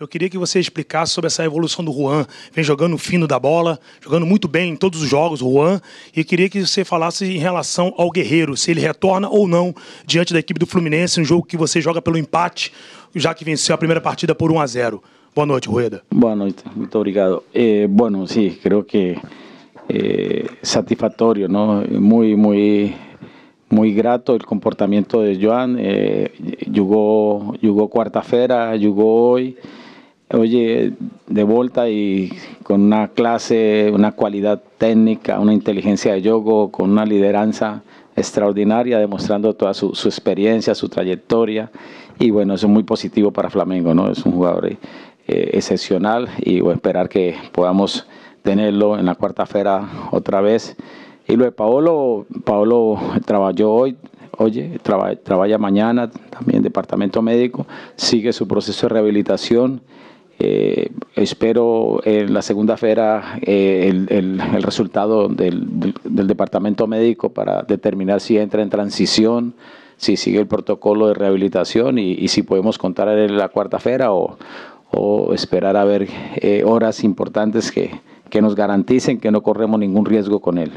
Eu queria que você explicasse sobre essa evolução do Juan. Vem jogando fino da bola, jogando muito bem em todos os jogos, Juan. E queria que você falasse em relação ao Guerreiro, se ele retorna ou não diante da equipe do Fluminense, um jogo que você joga pelo empate, já que venceu a primeira partida por 1 a 0. Boa noite, Rueda. Boa noite, muito obrigado. Eh, bueno, sim, sí, creo que eh, satisfatório, ¿no? muito, muito muy grato el comportamiento de Joan. Eh, jugó, jugó cuarta-feira, jugó hoy. oye, de vuelta y con una clase, una cualidad técnica, una inteligencia de yogo, con una lideranza extraordinaria, demostrando toda su, experiencia, su trayectoria. Y bueno, eso es muy positivo para Flamengo, ¿no? Es un jugador eh, excepcional y voy esperar que podamos tenerlo en la cuarta fera otra vez. Y lo de Paolo, Paolo trabajó hoy, oye, trabaja mañana, también en departamento médico, sigue su proceso de rehabilitación. Eh, espero en la segunda feira eh, el, el, resultado del, del, departamento médico para determinar si entra en transición, si sigue el protocolo de rehabilitación y, si podemos contar en la cuarta feira o, esperar a ver eh, horas importantes que nos garanticen que no corremos ningún riesgo con él.